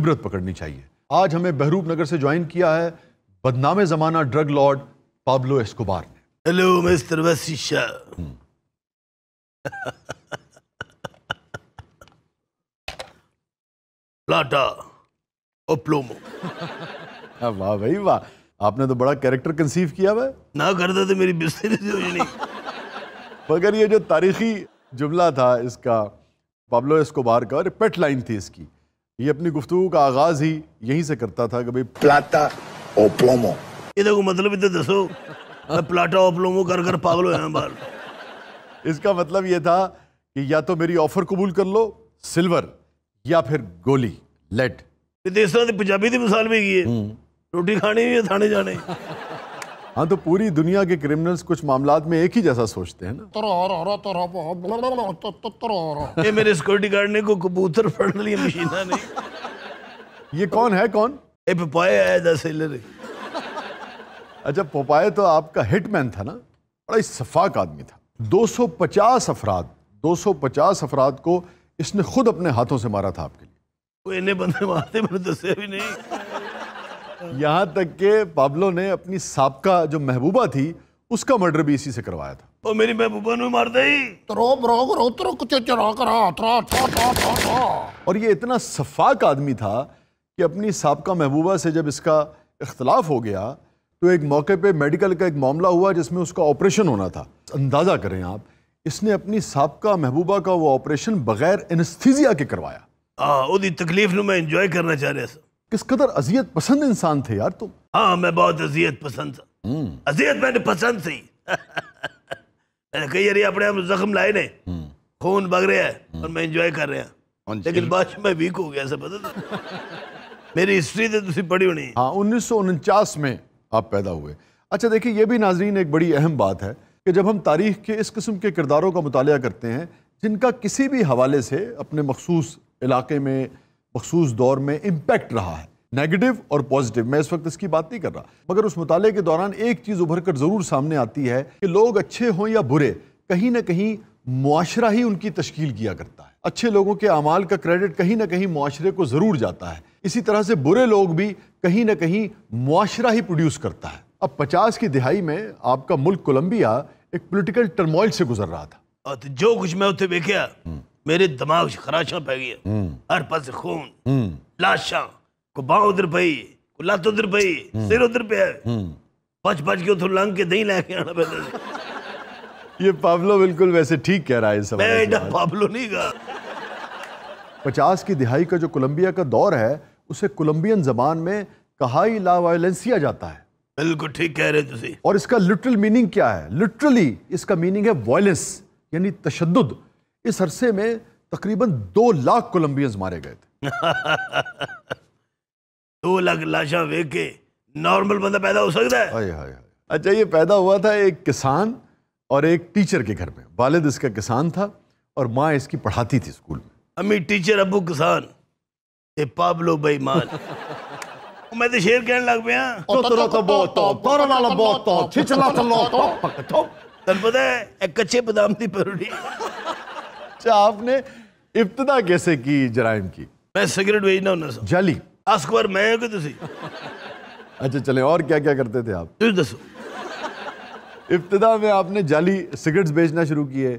इबरत पकड़नी चाहिए आज हमें बहरूप नगर से ज्वाइन किया है बदनामे जमाना ड्रग लॉर्ड पाब्लो एस्कोबार ने हेलो मिस्टर हम्म। लाटा प्लोमो हाँ, वाह भाई वाह आपने तो बड़ा कैरेक्टर कंसीव किया वह ना करता तो मेरी बिस्तर नहीं मगर ये जो तारीखी जुमला था इसका पाब्लो एस्कोबार का और पेट लाइन थी इसकी ये अपनी गुफ्तु का आगाज ही यहीं से करता था कभी प्लाटा ओप्लोमो प्लोमो ये देखो मतलब इतने दसो प्लाटा ओप्लोमो कर कर पागल हो बार इसका मतलब ये था कि या तो मेरी ऑफर कबूल कर लो सिल्वर या फिर गोली लेड इस तरह की पंजाबी की मिसाल भी की है हम्म। रोटी खानी है थाने जाने हाँ तो पूरी दुनिया के क्रिमिनल्स कुछ मामला में एक ही जैसा सोचते हैं ना मेरे सिक्योरिटी गार्ड ने को कबूतर फड़ लिया मशीना ने ये कौन है कौन ए पपाया है द सेलर अच्छा पोपाए तो आपका हिटमैन था ना बड़ा ही सफाक आदमी था 250 अफराद 250 अफराद को इसने खुद अपने हाथों से मारा था आपके लिए कोई इन्हें बंदे मारते मैंने तो दसे भी नहीं यहाँ तक के पाबलो ने अपनी सबका जो महबूबा थी उसका मर्डर भी इसी से करवाया था और मेरी महबूबा ने मार दी और ये इतना सफाक आदमी था कि अपनी सबका महबूबा से जब इसका इख्तलाफ हो गया तो एक मौके पे मेडिकल का एक मामला हुआ जिसमें उसका ऑपरेशन होना था अंदाज़ा करें आप इसने अपनी सबका महबूबा का वो ऑपरेशन बगैर एनस्थीजिया के करवाया हाँ, तकलीफ में इंजॉय करना चाह रहे किस कदर अजियत पसंद इंसान थे यार तुम हाँ मैं बहुत अजियत पसंद था हम्म। अजियत मैंने पसंद थी मैंने कही अरे अपने आप जख्म लाए ने हम्म। खून बग रहे हैं हम्म। और मैं इंजॉय कर रहा हूँ लेकिन बाद में वीक हो गया सब पता मेरी हिस्ट्री तो तुम्हें पढ़ी होनी हाँ उन्नीस में आप पैदा हुए अच्छा देखिए ये भी नाजरीन एक बड़ी अहम बात है कि जब हम तारीख के इस किस्म के किरदारों का मुताल करते हैं जिनका किसी भी हवाले से अपने मखसूस इलाके में मखसूस दौर में इम्पेक्ट रहा है नेगेटिव और पॉजिटिव मैं इस वक्त इसकी बात नहीं कर रहा मगर उस मुताले के दौरान एक चीज़ उभर कर ज़रूर सामने आती है कि लोग अच्छे हों या बुरे कहीं ना कहीं मुआरा ही उनकी तश्कील किया करता है अच्छे लोगों के अमाल का क्रेडिट कहीं ना कहीं मुआरे को ज़रूर जाता है इसी तरह से बुरे लोग भी कहीं ना कहीं मुआरा ही प्रोड्यूस करता है अब पचास की दिहाई में आपका मुल्क कोलंबिया एक पोलिटिकल टर्मोइल से गुजर रहा था तो जो कुछ मैं उसे देखा हम्म। मेरे दिमाग खराशा पै गई हम्म। हर पास खून हम्म। लाशा को बाह उधर पई को लत उधर पई हम्म। सिर उधर पे बच बच के उधर लंघ के दही लेके आना पैदा ये पाबलो बिल्कुल वैसे ठीक कह रहा है सब मैं पाबलो नहीं कहा पचास की दिहाई का जो कोलंबिया का दौर है उसे कोलंबियन जबान में कहाई ला वायलेंसिया जाता है बिल्कुल ठीक कह रहे तुसी और इसका लिटरल मीनिंग क्या है लिटरली इसका मीनिंग है वायलेंस यानी तशद इस अरसे में तकरीबन दो लाख कोलंबियंस मारे गए थे दो लाख लाशा वेख के नॉर्मल बंदा पैदा हो सकता है हाय हाय अच्छा ये पैदा हुआ था एक किसान और एक टीचर के घर में वालिद इसका किसान था और माँ इसकी पढ़ाती थी स्कूल में अम्मी टीचर अबू किसान ए पाबलो भाई मान मैं तो शेर कहने लग पाया तो तो तो तो तो तो तो तो बहुत बहुत तोर वाला छिछला पक तन पता है एक कच्चे बादाम की परोड़ी अच्छा आपने इब्तदा कैसे की जराइम की मैं सिगरेट बेचना हूं ना जाली दस बार मैं हो तुसी अच्छा चले और क्या क्या करते थे आप तुझ दसो इब्तदा में आपने जाली सिगरेट्स बेचना शुरू किए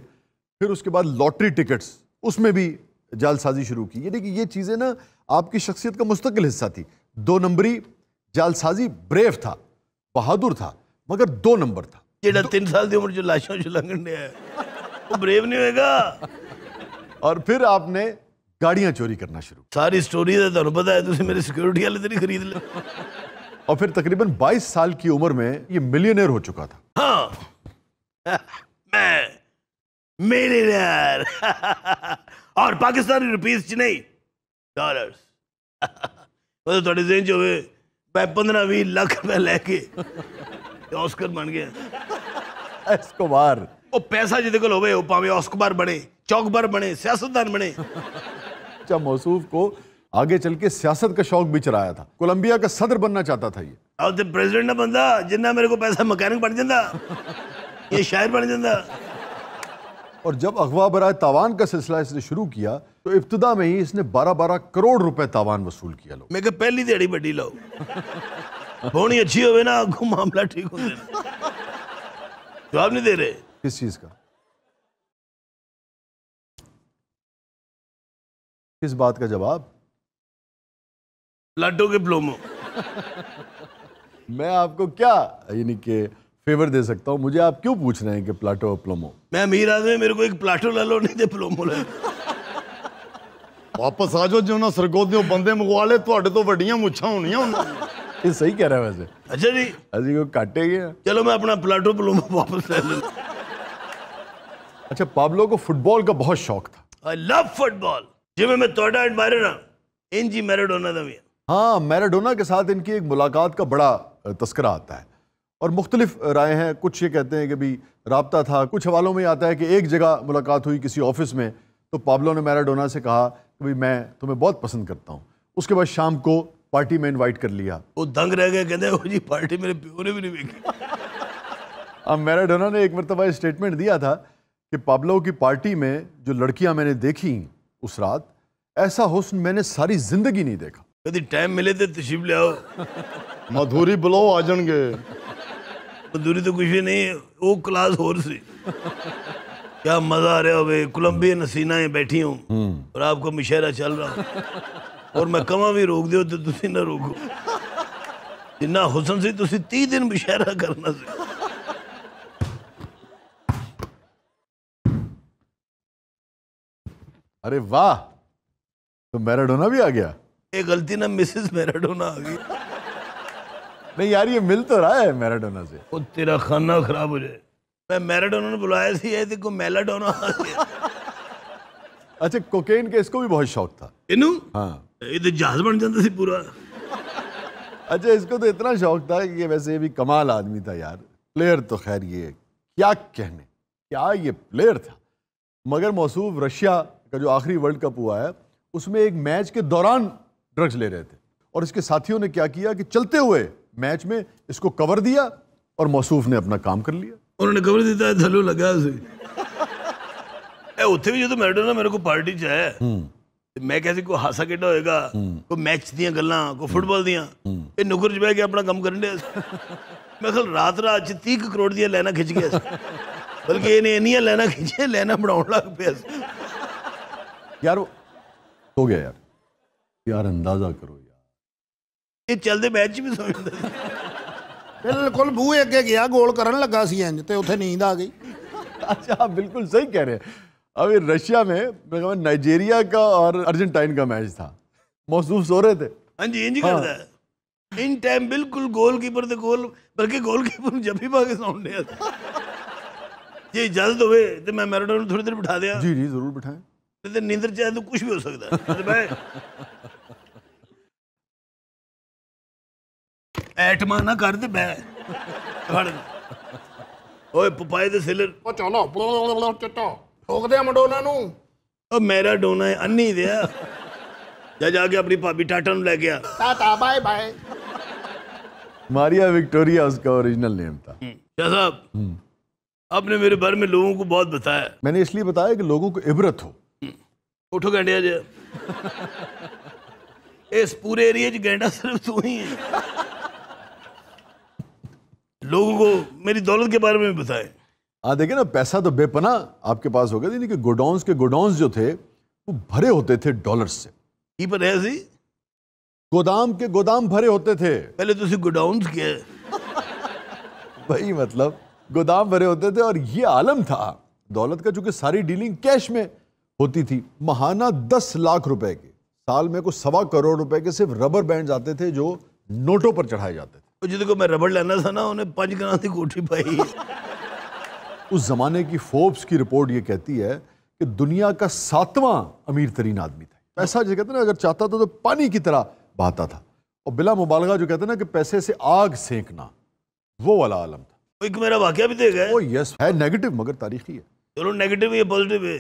फिर उसके बाद लॉटरी टिकट्स उसमें भी जालसाजी शुरू की ये देखिए ये चीज़ें ना आपकी शख्सियत का मुस्तकिल हिस्सा थी दो नंबरी जालसाजी ब्रेव था बहादुर था मगर दो नंबर था जेड़ा तीन साल की उम्र जो लाशों से लंघने आया तो ब्रेव नहीं होएगा और फिर आपने गाड़ियां चोरी करना शुरू सारी स्टोरी तो है ਤੁਹਾਨੂੰ ਪਤਾ ਹੈ ਤੁਸੀਂ ਮੇਰੇ ਸਿਕਿਉਰਿਟੀ ਵਾਲੇ ਤੇ ਨਹੀਂ ਖਰੀਦ और फिर तकरीबन 22 साल की उम्र में ये मिलियनर हो चुका था हाँ मैं मिलियनर और पाकिस्तानी रुपीस च नहीं डॉलर्स ਉਹ ਤੁਹਾਡੇ ਜ਼ਿਹਨ जो है मैं पंद्रह 20 लाख रुपया लेके ऑस्कर बन गया एस्कोबार वो पैसा जिद को ਹੋਵੇ ਉਹ ਭਾਵੇਂ ਔਸਕਬਰ ਬਣੇ ਚੌਕਬਰ ਬਣੇ ਸਿਆਸਤਦਾਨ अच्छा मौसूफ को आगे चल के सियासत का शौक भी चराया था कोलंबिया का सदर बनना चाहता था ये और तो प्रेसिडेंट ना बनता जिन्ना मेरे को पैसा मकैनिक बन जाता ये शायर बन जाता और जब अगवा बराए तावान का सिलसिला इसने शुरू किया तो इब्तदा में ही इसने 12-12 करोड़ रुपए तावान वसूल किया लो मैं पहली दिहाड़ी बड़ी लो होनी अच्छी हो ना मामला ठीक हो जाए जवाब नहीं दे रहे किस चीज़ का किस बात का जवाब लड्डू के प्लोमो मैं आपको क्या यानी कि फेवर दे सकता हूं मुझे आप क्यों पूछ रहे हैं कि प्लाटो और प्लोमो मैं अमीर आदमी मेरे को एक प्लाटो ला लो नहीं दे प्लोमो ला ਵਾਪਸ ਆ ਜਾਓ ਜੇ ਉਹਨਾਂ ਸਰਗੋਦਿਓ ਬੰਦੇ ਮੰਗਵਾ ਲੇ ਤੁਹਾਡੇ ਤੋਂ ਵੱਡੀਆਂ ਮੁੱਛਾਂ ਹੋਣੀਆਂ ये सही कह रहा है वैसे अच्छा जी अजी को काटे गए चलो मैं अपना प्लाटो प्लोमो वापस ले लूँ अच्छा पाब्लो को फुटबॉल का बहुत शौक था आई लव फुटबॉल जिमे मैं तोड़ा एडमायर ना इन जी मैराडोना था मियाँ हाँ मैराडोना के साथ इनकी एक मुलाकात का बड़ा तस्करा आता है और मुख्तलिफ राय हैं कुछ ये कहते हैं कि भी रबता था कुछ हवालों में आता है कि एक जगह मुलाकात हुई किसी ऑफिस में तो पाब्लो ने मैराडोना से कहा कि भाई मैं तुम्हें बहुत पसंद करता हूँ उसके बाद शाम को पार्टी में इनवाइट कर लिया वो दंग रह गए कहते जी पार्टी मेरे प्यो ने भी नहीं देखी अब मैराडोना ने एक मरतबा स्टेटमेंट दिया था कि पाबलो की पार्टी में जो लड़कियां मैंने देखी उस रात ऐसा हुस्न मैंने सारी जिंदगी नहीं देखा कभी टाइम मिले तो तशीफ ले आओ मधुरी बुलाओ आ जाएंगे मधुरी तो कुछ भी नहीं वो क्लास हो रही क्या मजा आ रहा है कोलंबिया नसीना है बैठी हूँ हम्म। और आपका मुशायरा चल रहा हूँ और मैं कमा भी रोक दो तो तुम ना रोको जिन्ना हुसन से तुम तीह दिन मुशायरा करना सी अरे वाह तो मैराडोना भी आ गया एक गलती ना मिसेस मैराडोना आ गई नहीं यार ये मिल तो रहा है मैराडोना से वो तेरा खाना खराब हो जाए मैं मैराडोना ने बुलाया थी ये देखो मैलाडोना आ गया अच्छा कोकेन के इसको भी बहुत शौक था इनू हाँ ये तो जहाज बन जाता थी पूरा अच्छा इसको तो इतना शौक था कि वैसे ये भी कमाल आदमी था यार प्लेयर तो खैर ये क्या कहने क्या ये प्लेयर था मगर मौसू रशिया का जो आखिरी वर्ल्ड कप हुआ है उसमें एक मैच के दौरान ड्रग्स ले रहे थे और इसके साथियों ने क्या किया कि चलते हुए मैच में इसको कवर दिया और मौसू ने अपना काम कर लिया उन्होंने कवर दिया थलो लगा ए उठे भी जो तो मैडो ना मेरे को पार्टी चाहे हम्म। तो मैं कैसे को हासा केटा होएगा हम्म। को मैच दिया गल्ला को फुटबॉल दिया हम्म। ए नुकर जबे के अपना काम करने मैं कल रात रात अच्छी 30 करोड़ दिया लेना खिंच गया बल्कि ये नहीं लेना खिंचे लेना बड़ा लग पे यार हो गया यार यार अंदाजा करो यार ये चलते मैच भी समझते बिल्कुल बूह अगे गया गोल कर लगा सी इंज तो उ नींद आ गई अच्छा आप बिल्कुल सही कह रहे हैं अभी रशिया में नाइजीरिया का और अर्जेंटाइन का मैच था महसूस हो रहे थे हाँ जी इंज कर हाँ। इन टाइम बिल्कुल गोलकीपर तो गोल बल्कि गोलकीपर जब ही पाके सौ जी जल्द हो मैं मैरोडो थोड़ी देर बिठा दिया जी जी जरूर बिठाएं ਤੇ ਨੀਂਦਰ ਚ ਤਾਂ ਕੁਝ ਵੀ ਹੋ ਸਕਦਾ ਤੇ ਮੈਂ ਐਟਮਾ ਨਾ ਕਰ ਤੇ ਬੈ ਫੜ ਓਏ ਪਪਾਏ ਦੇ ਸਿਲਰ ਉਹ ਚਲੋ ਚਟੋ ਠੋਕਦੇ ਆ ਮਡੋਨਾ ਨੂੰ ਉਹ ਮੇਰਾ ਡੋਨਾ ਹੈ ਅੰਨੀ ਦੇ ਆ ਜਾ ਜਾ ਕੇ ਆਪਣੀ ਭਾਬੀ ਟਾਟਾ ਨੂੰ ਲੈ ਗਿਆ tata bye bye Maria Victoria उसका ओरिजिनल नेम था शाह साहब आपने मेरे बारे में लोगों को बहुत बताया मैंने इसलिए बताया कि लोगों को इबरत हो उठो ਗੈਂਡਿਆ ਜੇ इस पूरे एरिए गेंडा सिर्फ तू ही है लोगों को मेरी दौलत के बारे में भी बताए हाँ देखिए ना पैसा तो बेपना आपके पास हो गया यानी कि गोडाउन के गोडाउन जो थे वो भरे होते थे डॉलर से पर है सी गोदाम के गोदाम भरे होते थे पहले तो गोडाउन के भाई मतलब गोदाम भरे होते थे और ये आलम था दौलत का चूंकि सारी डीलिंग कैश में होती थी महाना दस लाख रुपए के साल में कुछ सवा करोड़ रुपए के सिर्फ रबर बैंड आते थे जो नोटों पर चढ़ाए जाते थे जिनको मैं रबर लेना था ना उन्हें पंच ग्राम थी कोठी पाई उस जमाने की फोर्ब्स की रिपोर्ट ये कहती है कि दुनिया का सातवां अमीर तरीन आदमी था पैसा जो कहते ना अगर चाहता था तो पानी की तरह बहाता था और बिला मुबालगा जो कहते ना कि पैसे से आग सेंकना वो वाला आलम था एक मेरा वाक्य भी देगा ओ यस है नेगेटिव मगर तारीखी है चलो नेगेटिव ये पॉजिटिव है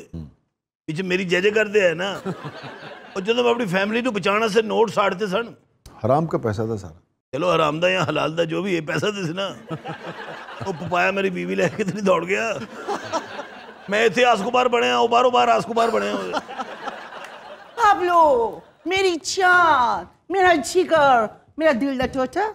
पीछे मेरी जय जयकार है ना और जो मैं अपनी फैमिली को बचाने से नोट साड़ते सन हराम का पैसा था सारा चलो हराम का या हलाल का जो भी है पैसा थे ना वो तो पपाया मेरी बीवी लेके तो नहीं दौड़ गया मैं इतने आसकुबार बने हैं उबारो बार आसकुबार बने हैं आप लो मेरी इच्छा मेरा जिगर मेरा दिल का टोटा